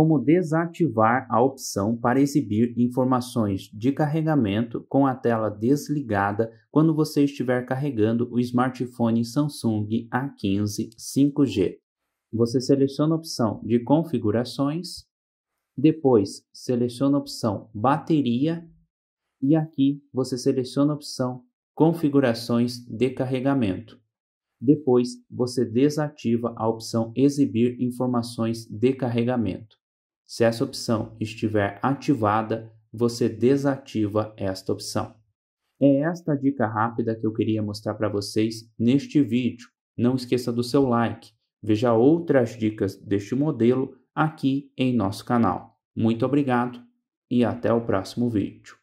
como desativar a opção para exibir informações de carregamento com a tela desligada quando você estiver carregando o smartphone Samsung A15 5G. Você seleciona a opção de configurações, depois seleciona a opção bateria e aqui você seleciona a opção configurações de carregamento. Depois, você desativa a opção Exibir informações de carregamento. Se essa opção estiver ativada, você desativa esta opção. É esta dica rápida que eu queria mostrar para vocês neste vídeo. Não esqueça do seu like. Veja outras dicas deste modelo aqui em nosso canal. Muito obrigado e até o próximo vídeo.